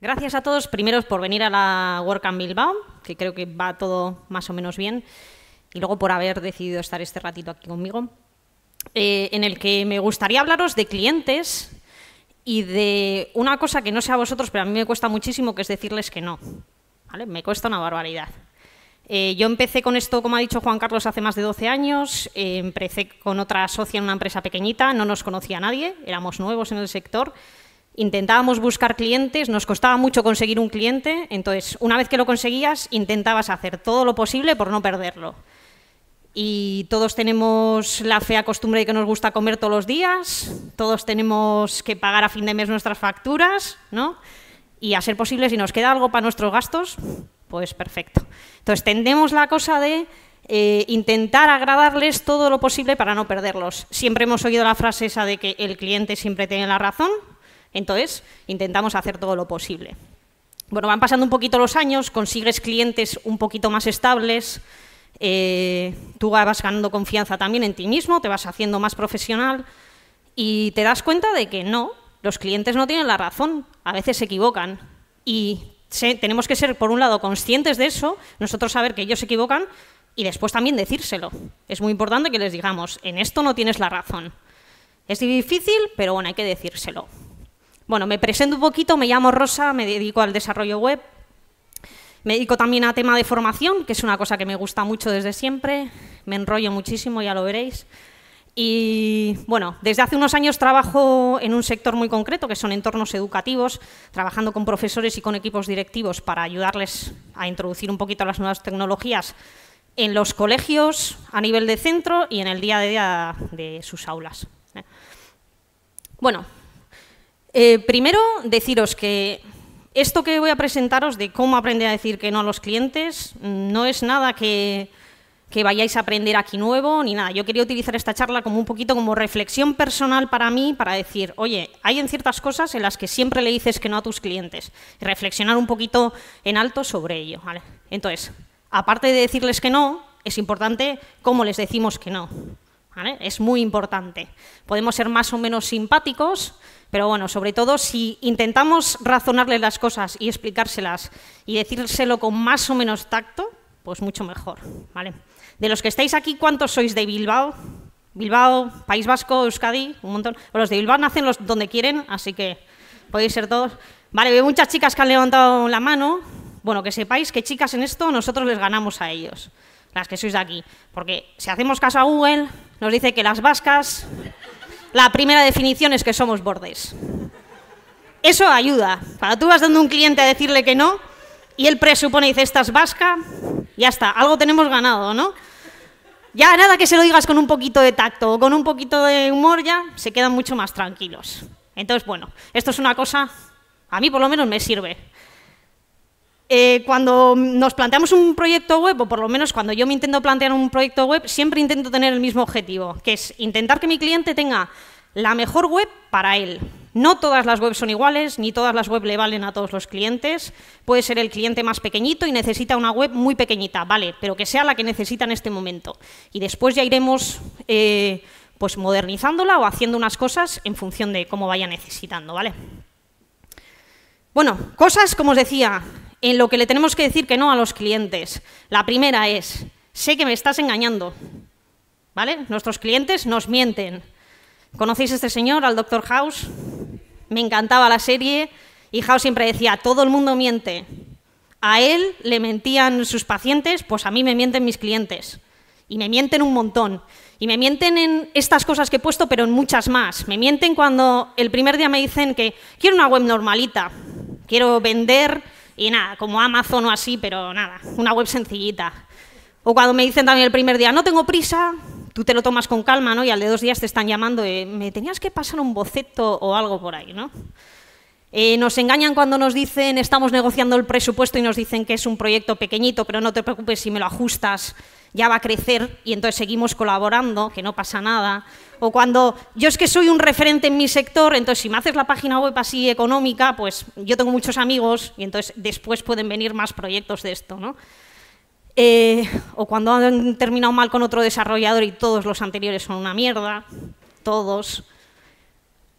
Gracias a todos, primero, por venir a la Work and Bilbao, que creo que va todo más o menos bien, y luego por haber decidido estar este ratito aquí conmigo, eh, en el que me gustaría hablaros de clientes y de una cosa que no sé a vosotros, pero a mí me cuesta muchísimo, que es decirles que no. ¿Vale? Me cuesta una barbaridad. Eh, yo empecé con esto, como ha dicho Juan Carlos, hace más de 12 años. Eh, empecé con otra socia en una empresa pequeñita, no nos conocía nadie, éramos nuevos en el sector. Intentábamos buscar clientes, nos costaba mucho conseguir un cliente, entonces una vez que lo conseguías intentabas hacer todo lo posible por no perderlo. Y todos tenemos la fea costumbre de que nos gusta comer todos los días, todos tenemos que pagar a fin de mes nuestras facturas, ¿no? Y a ser posible, si nos queda algo para nuestros gastos, pues perfecto. Entonces tendemos la cosa de eh, intentar agradarles todo lo posible para no perderlos. Siempre hemos oído la frase esa de que el cliente siempre tiene la razón, entonces, intentamos hacer todo lo posible. Bueno, van pasando un poquito los años, consigues clientes un poquito más estables, eh, tú vas ganando confianza también en ti mismo, te vas haciendo más profesional y te das cuenta de que no, los clientes no tienen la razón, a veces se equivocan y tenemos que ser, por un lado, conscientes de eso, nosotros saber que ellos se equivocan y después también decírselo. Es muy importante que les digamos, en esto no tienes la razón. Es difícil, pero bueno, hay que decírselo. Bueno, me presento un poquito, me llamo Rosa, me dedico al desarrollo web, me dedico también a tema de formación, que es una cosa que me gusta mucho desde siempre, me enrollo muchísimo, ya lo veréis. Y bueno, desde hace unos años trabajo en un sector muy concreto, que son entornos educativos, trabajando con profesores y con equipos directivos para ayudarles a introducir un poquito las nuevas tecnologías en los colegios, a nivel de centro y en el día a día de sus aulas. ¿eh? Bueno, eh, primero, deciros que esto que voy a presentaros de cómo aprender a decir que no a los clientes mm, no es nada que, vayáis a aprender aquí nuevo ni nada. Yo quería utilizar esta charla como un poquito como reflexión personal para mí, para decir, oye, hay en ciertas cosas en las que siempre le dices que no a tus clientes. reflexionar un poquito en alto sobre ello. Entonces, aparte de decirles que no, es importante cómo les decimos que no. Es muy importante. Podemos ser más o menos simpáticos, pero bueno, sobre todo si intentamos razonarles las cosas y explicárselas y decírselo con más o menos tacto, pues mucho mejor, ¿vale? De los que estáis aquí, ¿cuántos sois de Bilbao? Bilbao, País Vasco, Euskadi, un montón. los de Bilbao nacen donde quieren, así que podéis ser todos. Vale, veo muchas chicas que han levantado la mano. Bueno, que sepáis que chicas en esto nosotros les ganamos a ellos las que sois de aquí. Porque si hacemos caso a Google, nos dice que las vascas, la primera definición es que somos bordes. Eso ayuda. Cuando tú vas dando un cliente a decirle que no, y él presupone, y dice, esta es vasca, ya está, algo tenemos ganado, ¿no? Ya nada que se lo digas con un poquito de tacto o con un poquito de humor, ya se quedan mucho más tranquilos. Entonces, bueno, esto es una cosa, a mí por lo menos me sirve. Eh, cuando nos planteamos un proyecto web, o por lo menos cuando yo me intento plantear un proyecto web, siempre intento tener el mismo objetivo, que es intentar que mi cliente tenga la mejor web para él. No todas las webs son iguales, ni todas las webs le valen a todos los clientes. Puede ser el cliente más pequeñito y necesita una web muy pequeñita, vale, pero que sea la que necesita en este momento. Y después ya iremos eh, pues modernizándola o haciendo unas cosas en función de cómo vaya necesitando, ¿vale? Bueno, cosas, como os decía, en lo que le tenemos que decir que no a los clientes. La primera es, sé que me estás engañando. ¿Vale? Nuestros clientes nos mienten. ¿Conocéis a este señor, al doctor House? Me encantaba la serie y House siempre decía, todo el mundo miente. A él le mentían sus pacientes, pues a mí me mienten mis clientes. Y me mienten un montón. Y me mienten en estas cosas que he puesto, pero en muchas más. Me mienten cuando el primer día me dicen que quiero una web normalita, quiero vender y nada, como Amazon o así, pero nada, una web sencillita. O cuando me dicen también el primer día, no tengo prisa, tú te lo tomas con calma, ¿no? Y al de dos días te están llamando, eh, me tenías que pasar un boceto o algo por ahí, ¿no? Eh, nos engañan cuando nos dicen, estamos negociando el presupuesto y nos dicen que es un proyecto pequeñito, pero no te preocupes si me lo ajustas ya va a crecer y entonces seguimos colaborando, que no pasa nada. O cuando yo es que soy un referente en mi sector, entonces si me haces la página web así económica, pues yo tengo muchos amigos y entonces después pueden venir más proyectos de esto, ¿no? Eh, o cuando han terminado mal con otro desarrollador y todos los anteriores son una mierda, todos.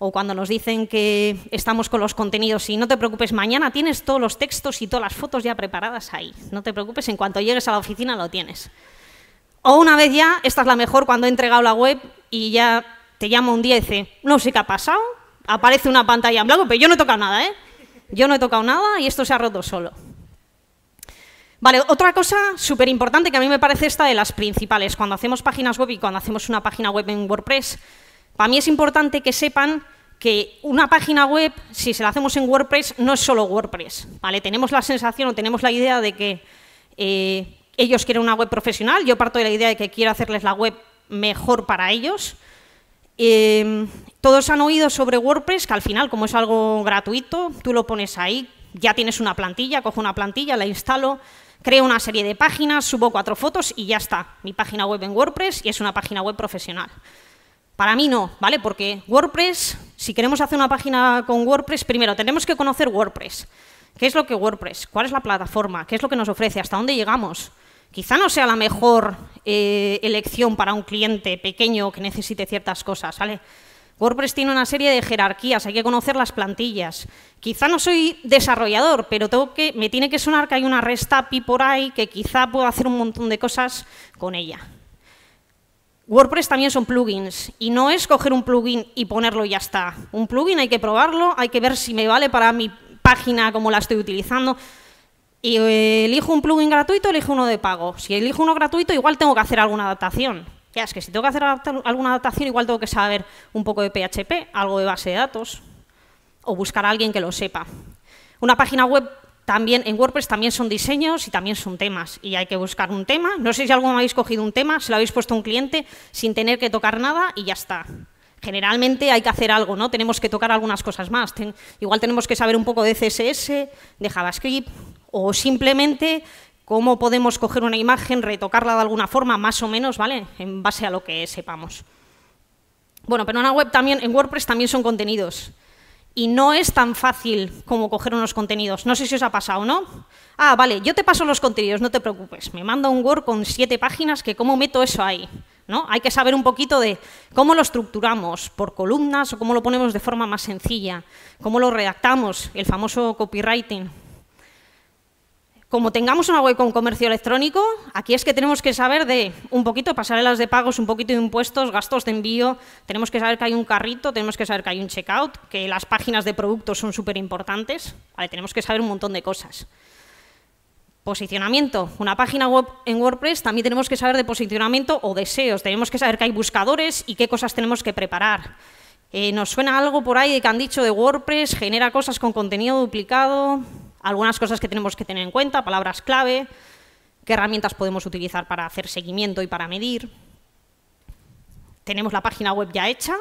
O cuando nos dicen que estamos con los contenidos y no te preocupes, mañana tienes todos los textos y todas las fotos ya preparadas ahí. No te preocupes, en cuanto llegues a la oficina lo tienes. O una vez ya, esta es la mejor cuando he entregado la web y ya te llamo un día y dice, no sé qué ha pasado, aparece una pantalla en blanco, pero yo no he tocado nada, ¿eh? Yo no he tocado nada y esto se ha roto solo. Vale, otra cosa súper importante que a mí me parece esta de las principales. Cuando hacemos páginas web y cuando hacemos una página web en WordPress, para mí es importante que sepan que una página web, si se la hacemos en WordPress, no es solo WordPress. ¿vale? Tenemos la sensación o tenemos la idea de que eh, ellos quieren una web profesional, yo parto de la idea de que quiero hacerles la web mejor para ellos. Em, todos han oído sobre WordPress, que al final, como es algo gratuito, tú lo pones ahí, ya tienes una plantilla, cojo una plantilla, la instalo, creo una serie de páginas, subo cuatro fotos y ya está. Mi página web en WordPress y es una página web profesional. Para mí no, ¿vale? Porque WordPress, si queremos hacer una página con WordPress, primero tenemos que conocer WordPress. ¿Qué es lo que WordPress? ¿Cuál es la plataforma? ¿Qué es lo que nos ofrece? ¿Hasta dónde llegamos? quizá no sea la mejor eh, elección para un cliente pequeño que necesite ciertas cosas, ¿vale? WordPress tiene una serie de jerarquías, hay que conocer las plantillas. Quizá no soy desarrollador, pero tengo que, me tiene que sonar que hay una resta pi por ahí que quizá puedo hacer un montón de cosas con ella. WordPress también son plugins y no es coger un plugin y ponerlo y ya está. Un plugin hay que probarlo, hay que ver si me vale para mi página como la estoy utilizando. Y eh, elijo un plugin gratuito, elijo uno de pago. Si elijo uno gratuito, igual tengo que hacer alguna adaptación. Ya, es que si tengo que hacer alguna adaptación, igual tengo que saber un poco de PHP, algo de base de datos, o buscar a alguien que lo sepa. Una página web también en WordPress también son diseños y también son temas. Y hay que buscar un tema. No sé si alguno habéis cogido un tema, se lo habéis puesto a un cliente sin tener que tocar nada y ya está generalmente hay que hacer algo, ¿no? Tenemos que tocar algunas cosas más. igual tenemos que saber un poco de CSS, de JavaScript, o simplemente cómo podemos coger una imagen, retocarla de alguna forma, más o menos, ¿vale? En base a lo que sepamos. Bueno, pero en una web también, en WordPress también son contenidos. Y no es tan fácil como coger unos contenidos. No sé si os ha pasado, ¿no? Ah, vale, yo te paso los contenidos, no te preocupes. Me manda un Word con siete páginas, que cómo meto eso ahí. Hay que saber un poquito de cómo lo estructuramos, por columnas o cómo lo ponemos de forma más sencilla, cómo lo redactamos, el famoso copywriting. Como tengamos una web con comercio electrónico, aquí es que tenemos que saber de un poquito pasarelas de pagos, un poquito de impuestos, gastos de envío, tenemos que saber que hay un carrito, tenemos que saber que hay un checkout, que las páginas de productos son súper importantes, tenemos que saber un montón de cosas. Posicionamiento. Una página web en WordPress también tenemos que saber de posicionamiento o deseos. Tenemos que saber que hay buscadores y qué cosas tenemos que preparar. Eh, ¿Nos suena algo por ahí que han dicho de WordPress? ¿Genera cosas con contenido duplicado? Algunas cosas que tenemos que tener en cuenta, palabras clave. ¿Qué herramientas podemos utilizar para hacer seguimiento y para medir? Tenemos la página web ya hecha,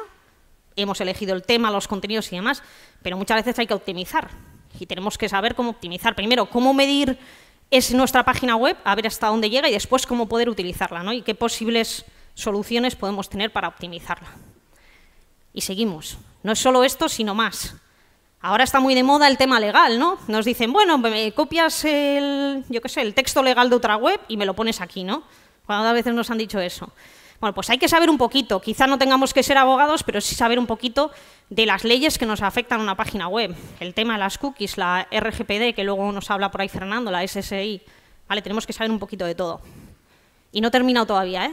hemos elegido el tema, los contenidos y demás, pero muchas veces hay que optimizar y tenemos que saber cómo optimizar. Primero, cómo medir es nuestra página web, a ver hasta dónde llega y después cómo poder utilizarla ¿no? y qué posibles soluciones podemos tener para optimizarla. Y seguimos. No es solo esto, sino más. Ahora está muy de moda el tema legal, ¿no? Nos dicen, bueno, copias el, yo sé, el texto legal de otra web y me lo pones aquí, ¿no? Cuántas veces nos han dicho eso. Bueno, pues hay que saber un poquito, quizá no tengamos que ser abogados, pero sí saber un poquito de las leyes que nos afectan a una página web. El tema de las cookies, la RGPD, que luego nos habla por ahí Fernando, la SSI. Vale, tenemos que saber un poquito de todo. Y no he terminado todavía, ¿eh?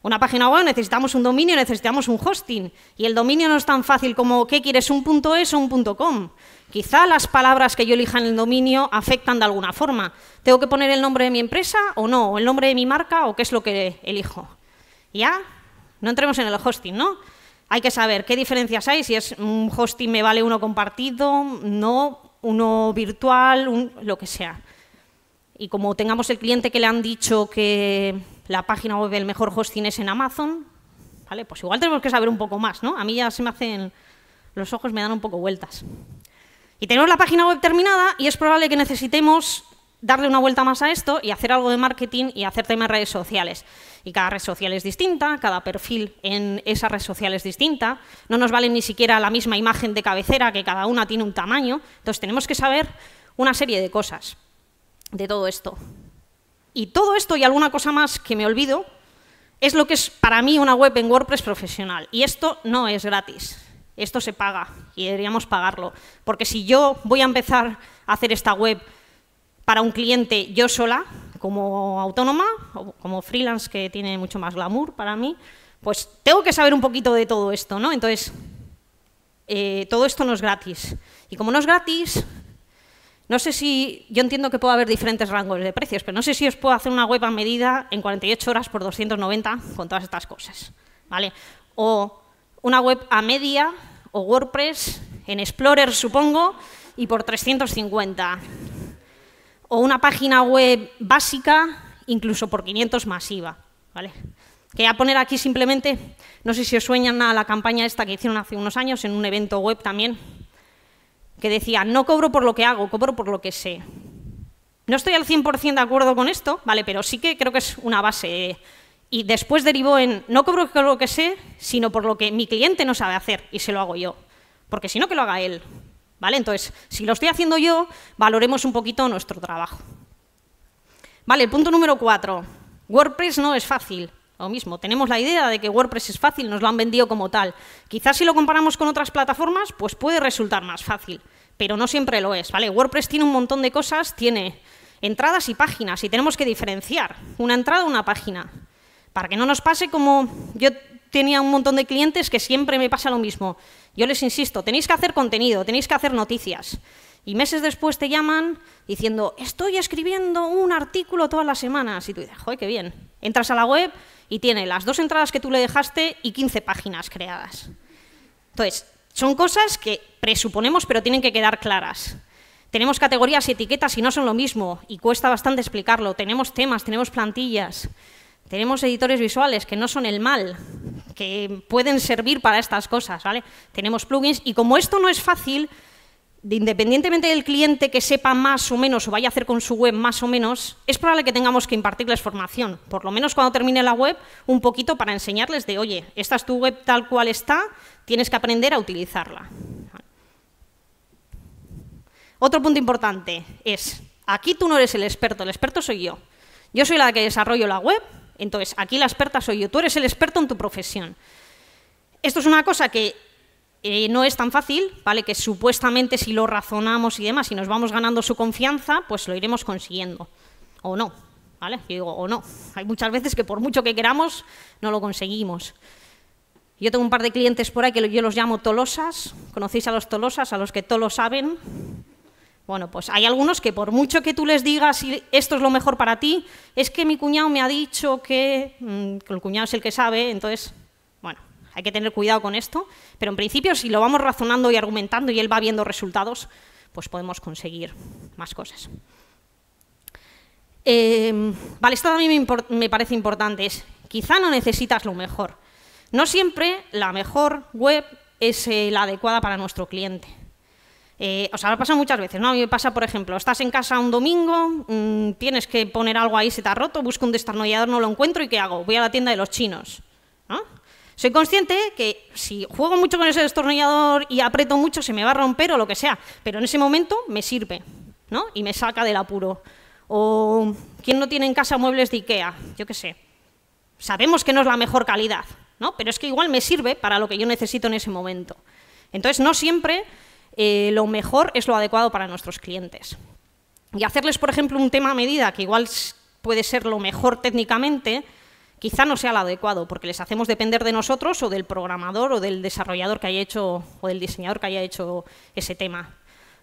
Una página web necesitamos un dominio, necesitamos un hosting. Y el dominio no es tan fácil como ¿qué quieres? ¿Un punto .es o un punto .com? Quizá las palabras que yo elija en el dominio afectan de alguna forma. ¿Tengo que poner el nombre de mi empresa o no? el nombre de mi marca o qué es lo que elijo? ¿Ya? No entremos en el hosting, ¿no? Hay que saber qué diferencias hay, si es un hosting me vale uno compartido, no, uno virtual, lo que sea. Y como tengamos el cliente que le han dicho que la página web del mejor hosting es en Amazon, ¿vale? Pues igual tenemos que saber un poco más, ¿no? A mí ya se me hacen los ojos me dan un poco vueltas. Y tenemos la página web terminada y es probable que necesitemos darle una vuelta más a esto y hacer algo de marketing y hacer temas redes sociales. Y cada red social es distinta, cada perfil en esa red social es distinta, no nos vale ni siquiera la misma imagen de cabecera, que cada una tiene un tamaño, entonces tenemos que saber una serie de cosas de todo esto. Y todo esto y alguna cosa más que me olvido es lo que es para mí una web en WordPress profesional. Y esto no es gratis, esto se paga y deberíamos pagarlo. Porque si yo voy a empezar a hacer esta web para un cliente yo sola, como autónoma, o como freelance que tiene mucho más glamour para mí, pues tengo que saber un poquito de todo esto, ¿no? Entonces, eh, todo esto no es gratis. Y como no es gratis, no sé si, yo entiendo que puede haber diferentes rangos de precios, pero no sé si os puedo hacer una web a medida en 48 horas por 290 con todas estas cosas, ¿vale? O una web a media o WordPress en Explorer, supongo, y por 350 o una página web básica, incluso por 500 masiva. ¿vale? Quería poner aquí simplemente, no sé si os sueñan a la campaña esta que hicieron hace unos años en un evento web también, que decía, no cobro por lo que hago, cobro por lo que sé. No estoy al 100% de acuerdo con esto, vale, pero sí que creo que es una base. ¿eh? Y después derivó en, no cobro por lo que sé, sino por lo que mi cliente no sabe hacer y se lo hago yo. Porque si no, que lo haga él. ¿Vale? Entonces, si lo estoy haciendo yo, valoremos un poquito nuestro trabajo. Vale, el punto número cuatro. WordPress no es fácil. Lo mismo, tenemos la idea de que WordPress es fácil, nos lo han vendido como tal. Quizás si lo comparamos con otras plataformas, pues puede resultar más fácil, pero no siempre lo es. ¿vale? WordPress tiene un montón de cosas, tiene entradas y páginas, y tenemos que diferenciar una entrada una página. Para que no nos pase como yo tenía un montón de clientes que siempre me pasa lo mismo. Yo les insisto, tenéis que hacer contenido, tenéis que hacer noticias. Y meses después te llaman diciendo, estoy escribiendo un artículo todas las semanas. Y tú dices, joder, qué bien. Entras a la web y tiene las dos entradas que tú le dejaste y 15 páginas creadas. Entonces, son cosas que presuponemos pero tienen que quedar claras. Tenemos categorías y etiquetas y no son lo mismo y cuesta bastante explicarlo. Tenemos temas, tenemos plantillas. Tenemos editores visuales que no son el mal, que pueden servir para estas cosas, ¿vale? Tenemos plugins y como esto no es fácil, independientemente del cliente que sepa más o menos o vaya a hacer con su web más o menos, es probable que tengamos que impartirles formación, por lo menos cuando termine la web, un poquito para enseñarles de, oye, esta es tu web tal cual está, tienes que aprender a utilizarla. Otro punto importante es, aquí tú no eres el experto, el experto soy yo. Yo soy la que desarrollo la web, entonces, aquí la experta soy yo, tú eres el experto en tu profesión. Esto es una cosa que eh, no es tan fácil, ¿vale? Que supuestamente si lo razonamos y demás, y nos vamos ganando su confianza, pues lo iremos consiguiendo. O no, ¿vale? Yo digo, o no. Hay muchas veces que por mucho que queramos, no lo conseguimos. Yo tengo un par de clientes por ahí que yo los llamo tolosas. ¿Conocéis a los tolosas? A los que todos lo saben. Bueno, pues hay algunos que por mucho que tú les digas si esto es lo mejor para ti, es que mi cuñado me ha dicho que, mm, el cuñado es el que sabe, entonces, bueno, hay que tener cuidado con esto, pero en principio si lo vamos razonando y argumentando y él va viendo resultados, pues podemos conseguir más cosas. Em, vale, esto también me, parece importante, es quizá no necesitas lo mejor. No siempre la mejor web es eh, la adecuada para nuestro cliente. Eh, o sea, me pasa muchas veces, ¿no? A mí me pasa, por ejemplo, estás en casa un domingo, mm, tienes que poner algo ahí, se te ha roto, busco un destornillador, no lo encuentro, ¿y qué hago? Voy a la tienda de los chinos, Soy consciente que si juego mucho con ese destornillador y aprieto mucho, se me va a romper o lo que sea, pero en ese momento me sirve, ¿no? Y me saca del apuro. O, ¿quién no tiene en casa muebles de Ikea? Yo qué sé. Sabemos que no es la mejor calidad, ¿no? Pero es que igual me sirve para lo que yo necesito en ese momento. Entonces, no siempre eh, lo mejor es lo adecuado para nuestros clientes. Y hacerles, por ejemplo, un tema a medida, que igual puede ser lo mejor técnicamente, quizá no sea lo adecuado, porque les hacemos depender de nosotros o del programador o del desarrollador que haya hecho o del diseñador que haya hecho ese tema.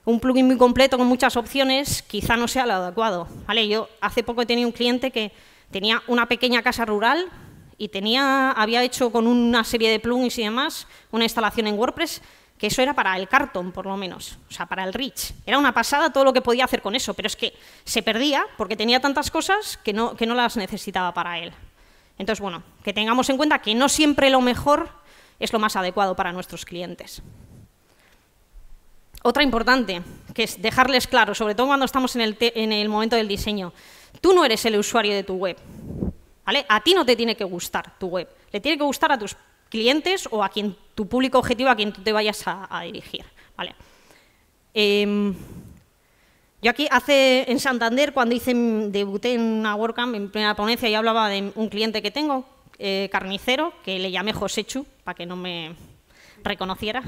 Un plugin muy completo con muchas opciones quizá no sea lo adecuado. ¿vale? Yo hace poco he tenido un cliente que tenía una pequeña casa rural y tenía, había hecho con una serie de plugins y demás una instalación en WordPress eso era para el cartón, por lo menos, o sea, para el Rich. Era una pasada todo lo que podía hacer con eso, pero es que se perdía porque tenía tantas cosas que no, que no las necesitaba para él. Entonces, bueno, que tengamos en cuenta que no siempre lo mejor es lo más adecuado para nuestros clientes. Otra importante, que es dejarles claro, sobre todo cuando estamos en el, en el momento del diseño, tú no eres el usuario de tu web. ¿vale? A ti no te tiene que gustar tu web, le tiene que gustar a tus clientes o a quien tu público objetivo, a quien tú te vayas a, dirigir. Vale. Em, yo aquí hace en Santander, cuando hice, debuté en una WordCamp, en primera ponencia, yo hablaba de un cliente que tengo, eh, carnicero, que le llamé Josechu, para que no me reconociera.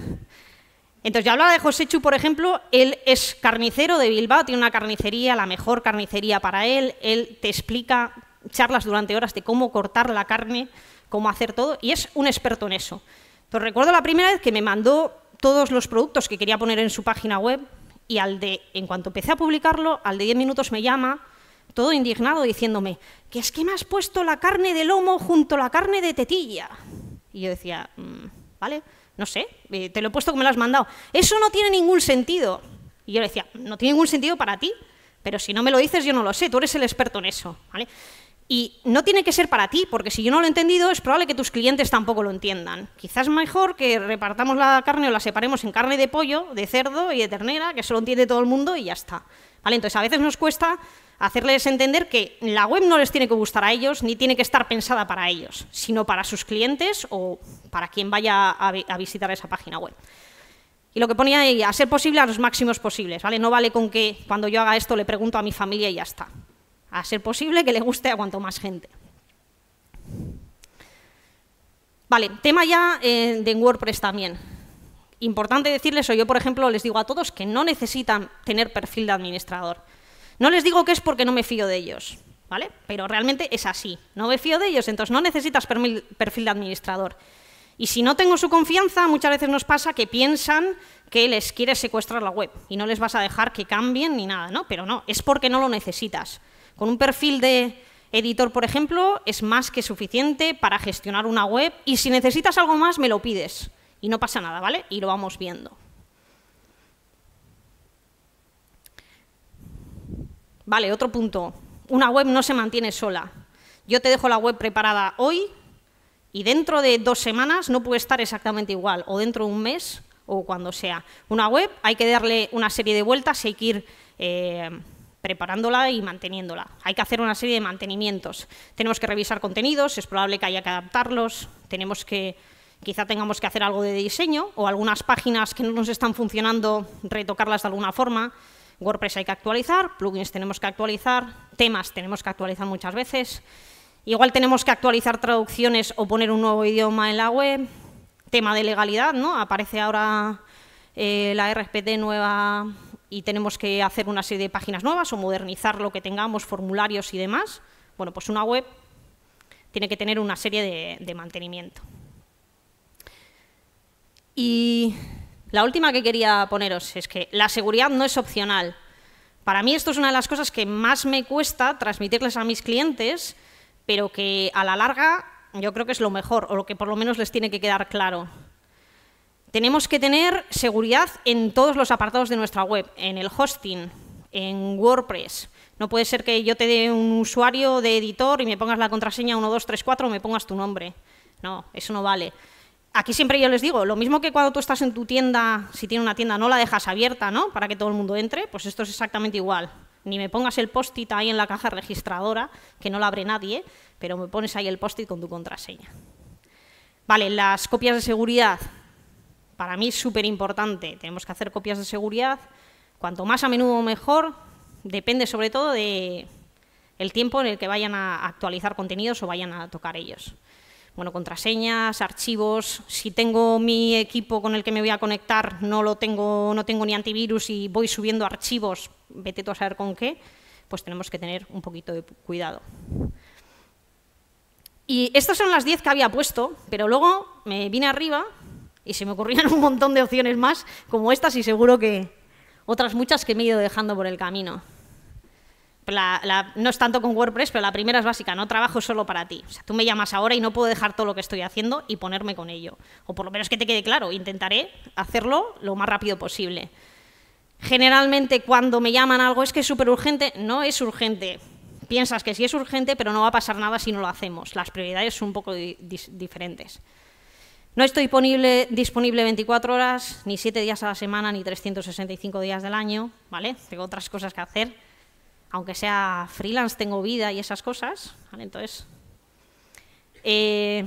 Entonces, yo hablaba de Josechu, por ejemplo, él es carnicero de Bilbao, tiene una carnicería, la mejor carnicería para él, él te explica charlas durante horas de cómo cortar la carne, cómo hacer todo, y es un experto en eso. recuerdo la primera vez que me mandó todos los productos que quería poner en su página web y al de, en cuanto empecé a publicarlo, al de 10 minutos me llama, todo indignado, diciéndome, que es que me has puesto la carne de lomo junto a la carne de tetilla. Y yo decía, mm, vale, no sé, eh, te lo he puesto como me lo has mandado. Eso no tiene ningún sentido. Y yo le decía, no tiene ningún sentido para ti, pero si no me lo dices yo no lo sé, tú eres el experto en eso. ¿vale? Y no tiene que ser para ti, porque si yo no lo he entendido, es probable que tus clientes tampoco lo entiendan. Quizás mejor que repartamos la carne o la separemos en carne de pollo, de cerdo y de ternera, que lo entiende todo el mundo y ya está. ¿Vale? Entonces, a veces nos cuesta hacerles entender que la web no les tiene que gustar a ellos, ni tiene que estar pensada para ellos, sino para sus clientes o para quien vaya a, visitar esa página web. Y lo que ponía ahí, a ser posible a los máximos posibles, ¿vale? No vale con que cuando yo haga esto le pregunto a mi familia y ya está a ser posible que le guste a cuanto más gente. Vale, tema ya eh, de WordPress también. Importante decirles, o yo por ejemplo les digo a todos que no necesitan tener perfil de administrador. No les digo que es porque no me fío de ellos, ¿vale? Pero realmente es así. No me fío de ellos, entonces no necesitas perfil de administrador. Y si no tengo su confianza, muchas veces nos pasa que piensan que les quieres secuestrar la web y no les vas a dejar que cambien ni nada, ¿no? Pero no, es porque no lo necesitas. Con un perfil de editor, por ejemplo, es más que suficiente para gestionar una web y si necesitas algo más me lo pides y no pasa nada, ¿vale? Y lo vamos viendo. Vale, otro punto. Una web no se mantiene sola. Yo te dejo la web preparada hoy y dentro de dos semanas no puede estar exactamente igual, o dentro de un mes, o cuando sea. Una web hay que darle una serie de vueltas y hay que ir eh, preparándola y manteniéndola. Hay que hacer una serie de mantenimientos. Tenemos que revisar contenidos, es probable que haya que adaptarlos, tenemos que, quizá tengamos que hacer algo de diseño o algunas páginas que no nos están funcionando, retocarlas de alguna forma. WordPress hay que actualizar, plugins tenemos que actualizar, temas tenemos que actualizar muchas veces. Igual tenemos que actualizar traducciones o poner un nuevo idioma en la web. Tema de legalidad, ¿no? Aparece ahora eh, la RPT nueva y tenemos que hacer una serie de páginas nuevas o modernizar lo que tengamos, formularios y demás, bueno, pues una web tiene que tener una serie de, mantenimiento. Y la última que quería poneros es que la seguridad no es opcional. Para mí esto es una de las cosas que más me cuesta transmitirles a mis clientes, pero que a la larga yo creo que es lo mejor, o lo que por lo menos les tiene que quedar claro. Tenemos que tener seguridad en todos los apartados de nuestra web, en el hosting, en WordPress. No puede ser que yo te dé un usuario de editor y me pongas la contraseña 1234 o me pongas tu nombre. No, eso no vale. Aquí siempre yo les digo, lo mismo que cuando tú estás en tu tienda, si tiene una tienda, no la dejas abierta, ¿no? Para que todo el mundo entre, pues esto es exactamente igual. Ni me pongas el post-it ahí en la caja registradora, que no la abre nadie, pero me pones ahí el post-it con tu contraseña. Vale, las copias de seguridad para mí es súper importante, tenemos que hacer copias de seguridad, cuanto más a menudo mejor, depende sobre todo de el tiempo en el que vayan a actualizar contenidos o vayan a tocar ellos. Bueno, contraseñas, archivos, si tengo mi equipo con el que me voy a conectar, no lo tengo, no tengo ni antivirus y voy subiendo archivos, vete tú a saber con qué, pues tenemos que tener un poquito de cuidado. Y estas son las 10 que había puesto, pero luego me vine arriba y se me ocurrían un montón de opciones más como estas y seguro que otras muchas que me he ido dejando por el camino. no es tanto con WordPress, pero la primera es básica, no trabajo solo para ti. O sea, tú me llamas ahora y no puedo dejar todo lo que estoy haciendo y ponerme con ello. O por lo menos que te quede claro, intentaré hacerlo lo más rápido posible. Generalmente cuando me llaman algo es que es súper urgente, no es urgente. Piensas que sí es urgente, pero no va a pasar nada si no lo hacemos. Las prioridades son un poco diferentes. No estoy disponible, 24 horas, ni 7 días a la semana, ni 365 días del año, ¿vale? Tengo otras cosas que hacer. Aunque sea freelance, tengo vida y esas cosas, Entonces, eh,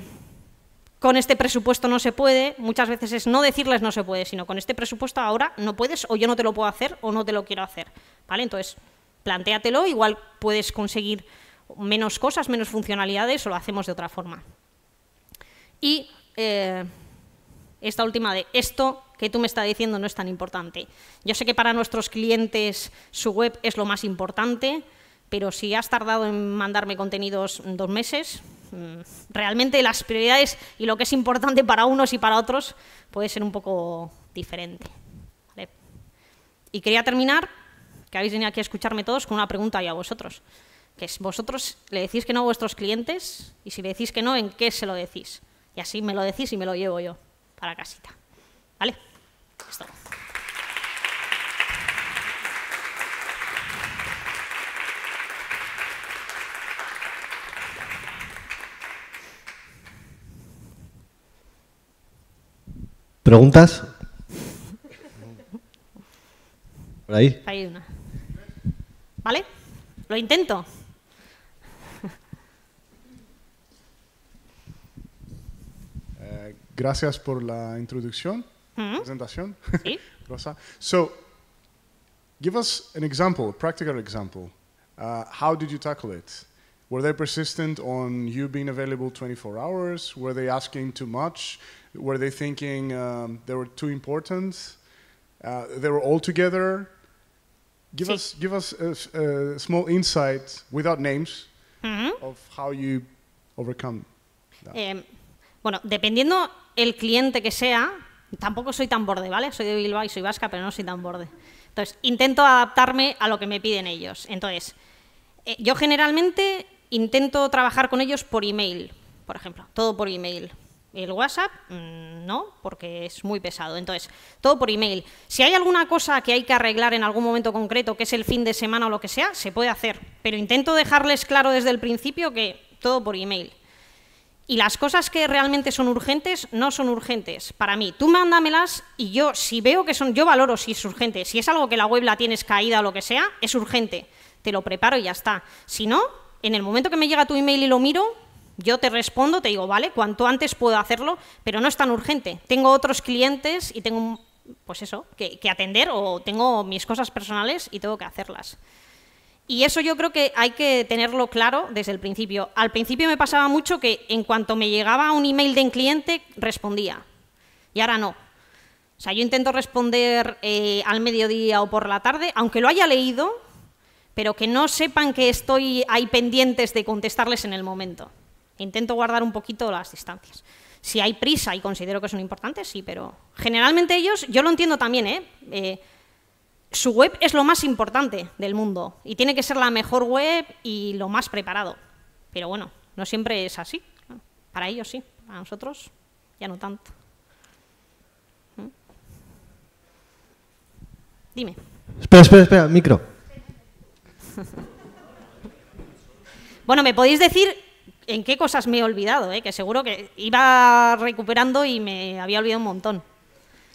con este presupuesto no se puede, muchas veces es no decirles no se puede, sino con este presupuesto ahora no puedes o yo no te lo puedo hacer o no te lo quiero hacer, ¿vale? Entonces, plantéatelo, igual puedes conseguir menos cosas, menos funcionalidades o lo hacemos de otra forma. Y eh, esta última de esto que tú me estás diciendo no es tan importante. Yo sé que para nuestros clientes su web es lo más importante, pero si has tardado en mandarme contenidos dos meses, mm, realmente las prioridades y lo que es importante para unos y para otros puede ser un poco diferente. Y quería terminar, que habéis venido aquí a escucharme todos, con una pregunta y a vosotros, que es, ¿vosotros le decís que no a vuestros clientes? Y si le decís que no, ¿en qué se lo decís? así me lo decís y me lo llevo yo para casita. ¿Vale? Esto. ¿Preguntas? Por ahí. una. ¿Vale? Lo intento. Gracias por la introducción, mm-hmm. presentación, ¿Sí? Rosa. So, give us an example, a practical example. Uh, how did you tackle it? Were they persistent on you being available 24 hours? Were they asking too much? Were they thinking um, they were too important? Uh, they were all together. Give sí. us give us a, a, small insight without names mm -hmm. of how you overcome. That. Eh, bueno, dependiendo el cliente que sea, tampoco soy tan borde, ¿vale? Soy de Bilbao y soy vasca, pero no soy tan borde. Entonces, intento adaptarme a lo que me piden ellos. Entonces, eh, yo generalmente intento trabajar con ellos por email, por ejemplo, todo por email. El WhatsApp, mm, no, porque es muy pesado. Entonces, todo por email. Si hay alguna cosa que hay que arreglar en algún momento concreto, que es el fin de semana o lo que sea, se puede hacer. Pero intento dejarles claro desde el principio que todo por email. Y las cosas que realmente son urgentes no son urgentes. Para mí, tú mándamelas y yo, si veo que son, yo valoro si es urgente. Si es algo que la web la tienes caída o lo que sea, es urgente. Te lo preparo y ya está. Si no, en el momento que me llega tu email y lo miro, yo te respondo, te digo, vale, cuanto antes puedo hacerlo, pero no es tan urgente. Tengo otros clientes y tengo, pues eso, que, que atender o tengo mis cosas personales y tengo que hacerlas. Y eso yo creo que hay que tenerlo claro desde el principio. Al principio me pasaba mucho que en cuanto me llegaba un email de un cliente, respondía. Y ahora no. O sea, yo intento responder eh, al mediodía o por la tarde, aunque lo haya leído, pero que no sepan que estoy ahí pendientes de contestarles en el momento. Intento guardar un poquito las distancias. Si hay prisa y considero que son importantes, sí, pero generalmente ellos, yo lo entiendo también, ¿eh? eh su web es lo más importante del mundo y tiene que ser la mejor web y lo más preparado. Pero bueno, no siempre es así. Para ellos sí, para nosotros ya no tanto. ¿Mm? Dime. Espera, espera, espera, micro. bueno, me podéis decir en qué cosas me he olvidado, eh? que seguro que iba recuperando y me había olvidado un montón.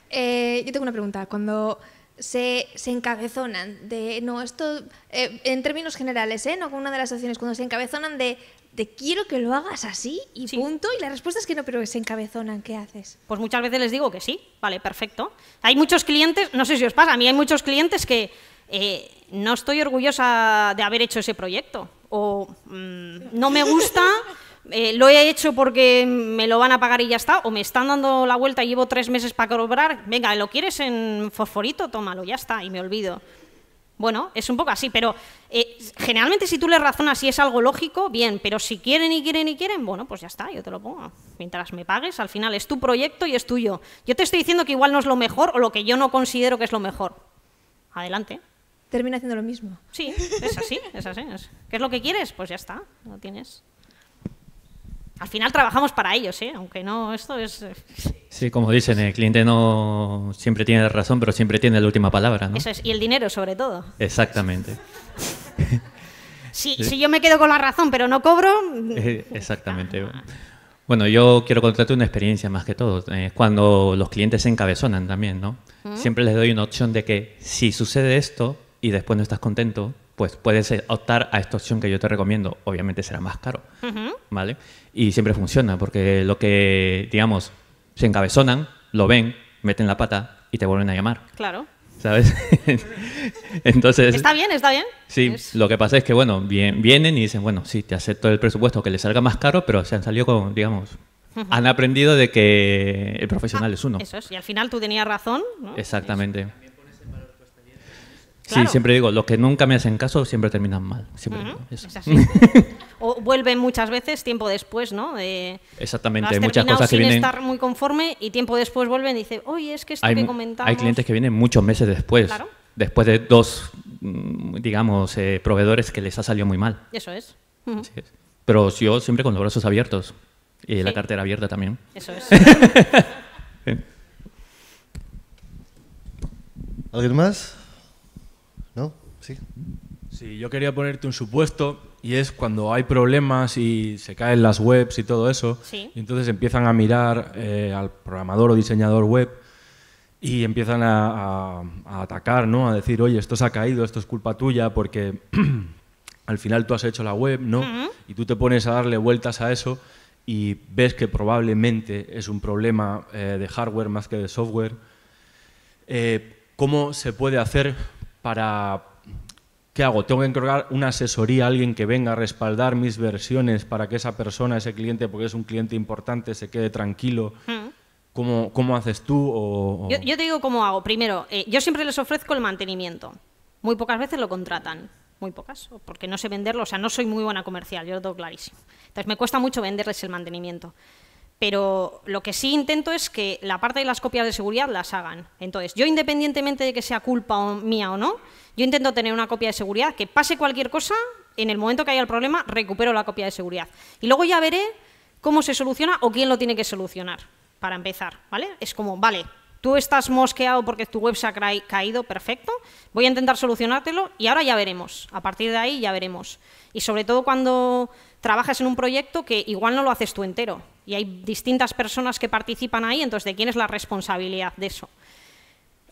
Eh, yo tengo una pregunta. Cuando se, encabezonan de, no, esto, eh, en términos generales, ¿eh? no con una de las acciones, cuando se encabezonan de, quiero que lo hagas así y punto, y la respuesta es que no, pero se encabezonan, ¿qué haces? Pues muchas veces les digo que sí, vale, perfecto. Hay muchos clientes, no sé si os pasa, a mí hay muchos clientes que eh, no estoy orgullosa de haber hecho ese proyecto, o mm, no me gusta... Eh, lo he hecho porque me lo van a pagar y ya está, o me están dando la vuelta y llevo tres meses para cobrar, venga, ¿lo quieres en fosforito? Tómalo, ya está, y me olvido. Bueno, es un poco así, pero eh, generalmente si tú le razonas y es algo lógico, bien, pero si quieren y quieren y quieren, bueno, pues ya está, yo te lo pongo. Mientras me pagues, al final es tu proyecto y es tuyo. Yo te estoy diciendo que igual no es lo mejor o lo que yo no considero que es lo mejor. Adelante. Termina haciendo lo mismo. Sí, es así, es así. ¿Qué es lo que quieres? Pues ya está, lo tienes. Al final trabajamos para ellos, ¿eh? aunque no, esto es... Eh, sí, como dicen, el cliente no siempre tiene la razón, pero siempre tiene la última palabra, ¿no? Eso es, y el dinero sobre todo. Exactamente. si, yo me quedo con la razón, pero no cobro... Eh, exactamente. Bueno, yo quiero contarte una experiencia más que todo. Eh, cuando los clientes se encabezonan también, ¿no? Siempre les doy una opción de que si sucede esto y después no estás contento, pues puedes eh, optar a esta opción que yo te recomiendo. Obviamente será más caro, ¿vale? Y siempre funciona, porque lo que, digamos, se encabezonan, lo ven, meten la pata y te vuelven a llamar. Claro. ¿Sabes? Entonces... Está bien, está bien. Sí, lo que pasa es que, bueno, vienen y dicen, bueno, sí, te acepto el presupuesto, que le salga más caro, pero se han salido con, digamos, han aprendido de que el profesional ah, es uno. Eso es, y al final tú tenías razón. ¿no? Exactamente. Sí, siempre digo, los que nunca me hacen caso siempre terminan mal. Siempre o vuelven muchas veces tiempo después, ¿no? Exactamente, muchas cosas que vienen. estar muy conforme y tiempo después vuelven y dicen, oye, es que esto que comentamos. Hay clientes que vienen muchos meses después. Después de dos, mm, digamos, eh, proveedores que les ha salido muy mal. Eso es. Pero yo siempre con los brazos abiertos y la cartera abierta también. Eso es. ¿Alguien más? Sí. Sí, yo quería ponerte un supuesto y es cuando hay problemas y se caen las webs y todo eso. entonces empiezan a mirar eh, al programador o diseñador web y empiezan a, atacar, ¿no? A decir, oye, esto se ha caído, esto es culpa tuya porque al final tú has hecho la web, ¿no? Y tú te pones a darle vueltas a eso y ves que probablemente es un problema eh, de hardware más que de software. Eh, ¿Cómo se puede hacer para ¿Qué hago? ¿Tengo que encargar una asesoría, a alguien que venga a respaldar mis versiones para que esa persona, ese cliente, porque es un cliente importante, se quede tranquilo? Hmm. ¿Cómo, ¿Cómo, haces tú? O, Yo, te digo cómo hago. Primero, eh, yo siempre les ofrezco el mantenimiento. Muy pocas veces lo contratan. Muy pocas, porque no sé venderlo, o sea, no soy muy buena comercial, yo lo tengo clarísimo. Entonces me cuesta mucho venderles el mantenimiento pero lo que sí intento es que la parte de las copias de seguridad las hagan. Entonces, yo independientemente de que sea culpa mía o no, yo intento tener una copia de seguridad que pase cualquier cosa, en el momento que haya el problema, recupero la copia de seguridad. Y luego ya veré cómo se soluciona o quién lo tiene que solucionar, para empezar, ¿vale? Es como, vale, tú estás mosqueado porque tu web se ha caído, perfecto, voy a intentar solucionártelo y ahora ya veremos, a partir de ahí ya veremos. Y sobre todo cuando trabajas en un proyecto que igual no lo haces tú entero y hay distintas personas que participan ahí, entonces ¿de quién es la responsabilidad de eso?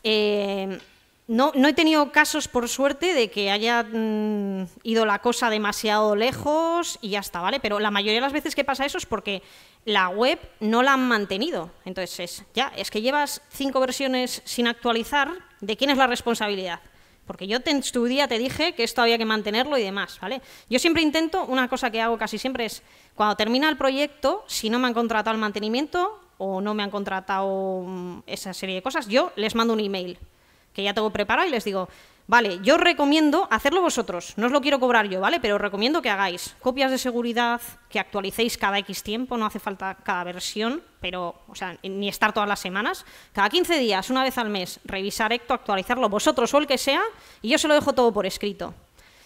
Eh, no, he tenido casos, por suerte, de que haya mm, ido la cosa demasiado lejos y ya está, ¿vale? Pero la mayoría de las veces que pasa eso es porque la web no la han mantenido. Entonces, ya, es que llevas cinco versiones sin actualizar, ¿de quién es la responsabilidad? Porque yo te, en tu día te dije que esto había que mantenerlo y demás, ¿vale? Yo siempre intento, una cosa que hago casi siempre es, cuando termina el proyecto, si no me han contratado el mantenimiento o no me han contratado mm, esa serie de cosas, yo les mando un email que ya tengo preparado y les digo, Vale, yo recomiendo hacerlo vosotros, no os lo quiero cobrar yo, ¿vale? Pero os recomiendo que hagáis copias de seguridad, que actualicéis cada X tiempo, no hace falta cada versión, pero, o sea, ni estar todas las semanas. Cada 15 días, una vez al mes, revisar esto, actualizarlo vosotros o el que sea, y yo se lo dejo todo por escrito.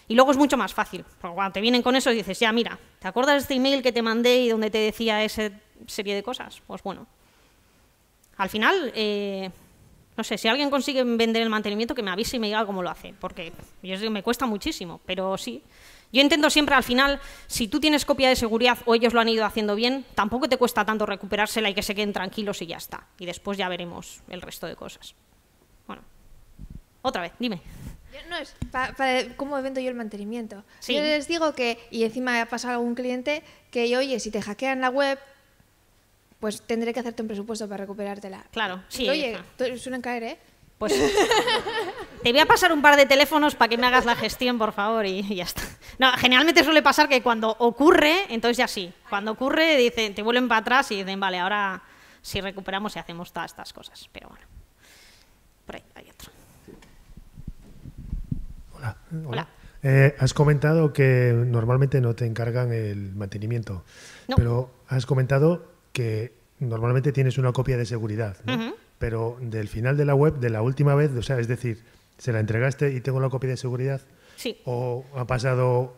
Y luego es mucho más fácil, porque cuando te vienen con eso dices, ya, mira, ¿te acuerdas de este email que te mandé y donde te decía esa serie de cosas? Pues bueno, al final... Eh, no sé, si alguien consigue vender el mantenimiento, que me avise y me diga cómo lo hace, porque yo, me cuesta muchísimo, pero sí. Yo entiendo siempre al final, si tú tienes copia de seguridad o ellos lo han ido haciendo bien, tampoco te cuesta tanto recuperársela y que se queden tranquilos y ya está. Y después ya veremos el resto de cosas. Bueno, otra vez, dime. No es para, cómo vendo yo el mantenimiento. Yo les digo que, y encima ha pasado algún cliente, que oye, si te hackean la web, pues tendré que hacerte un presupuesto para recuperártela. Claro, sí. Oye, suelen caer, ¿eh? Pues te voy a pasar un par de teléfonos para que me hagas la gestión, por favor, y, ya está. No, generalmente suele pasar que cuando ocurre, entonces ya sí. Cuando ocurre, dicen, te vuelven para atrás y dicen, vale, ahora si recuperamos y hacemos todas estas cosas. Pero bueno, por ahí hay otro. Hola. Hola. Eh, has comentado que normalmente no te encargan el mantenimiento, no. pero has comentado que normalmente tienes una copia de seguridad, pero del final de la web, de la última vez, o sea, es decir, se la entregaste y tengo la copia de seguridad, o ha pasado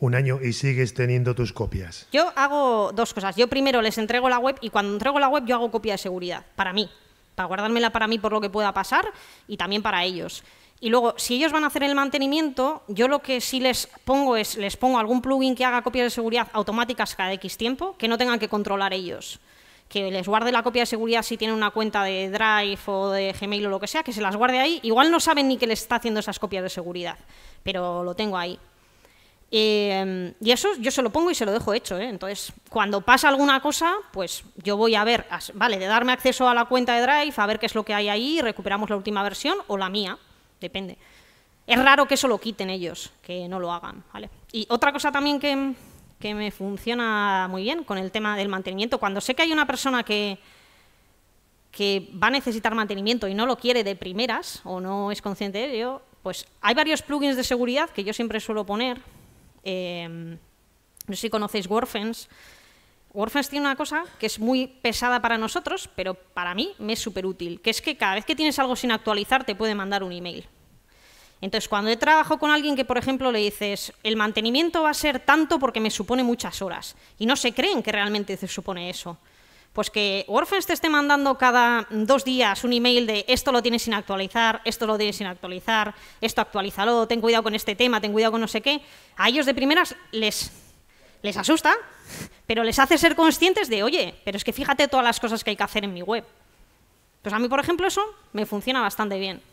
un año y sigues teniendo tus copias. Yo hago dos cosas. Yo primero les entrego la web y cuando entrego la web yo hago copia de seguridad, para mí, para guardármela para mí por lo que pueda pasar y también para ellos. Y luego, si ellos van a hacer el mantenimiento, yo lo que sí les pongo es, les pongo algún plugin que haga copias de seguridad automáticas cada X tiempo, que no tengan que controlar ellos. Que les guarde la copia de seguridad si tienen una cuenta de Drive o de Gmail o lo que sea, que se las guarde ahí. Igual no saben ni que les está haciendo esas copias de seguridad, pero lo tengo ahí. Em, y eso yo se lo pongo y se lo dejo hecho. ¿eh? Entonces, cuando pasa alguna cosa, pues yo voy a ver, vale, de darme acceso a la cuenta de Drive, a ver qué es lo que hay ahí, recuperamos la última versión o la mía depende. Es raro que eso lo quiten ellos, que no lo hagan, ¿vale? Y otra cosa también que, me funciona muy bien con el tema del mantenimiento, cuando sé que hay una persona que, que va a necesitar mantenimiento y no lo quiere de primeras o no es consciente de ello, pues hay varios plugins de seguridad que yo siempre suelo poner. Eh, no sé si conocéis Warfence, WordPress tiene una cosa que es muy pesada para nosotros, pero para mí me es súper útil, que es que cada vez que tienes algo sin actualizar te puede mandar un email. Entonces, cuando he trabajo con alguien que, por ejemplo, le dices, el mantenimiento va a ser tanto porque me supone muchas horas, y no se creen que realmente se supone eso, pues que wordpress te esté mandando cada dos días un email de esto lo tienes sin actualizar, esto lo tienes sin actualizar, esto actualízalo, ten cuidado con este tema, ten cuidado con no sé qué, a ellos de primeras les les asusta, pero les hace ser conscientes de, oye, pero es que fíjate todas las cosas que hay que hacer en mi web. Pues a mí, por ejemplo, eso me funciona bastante bien.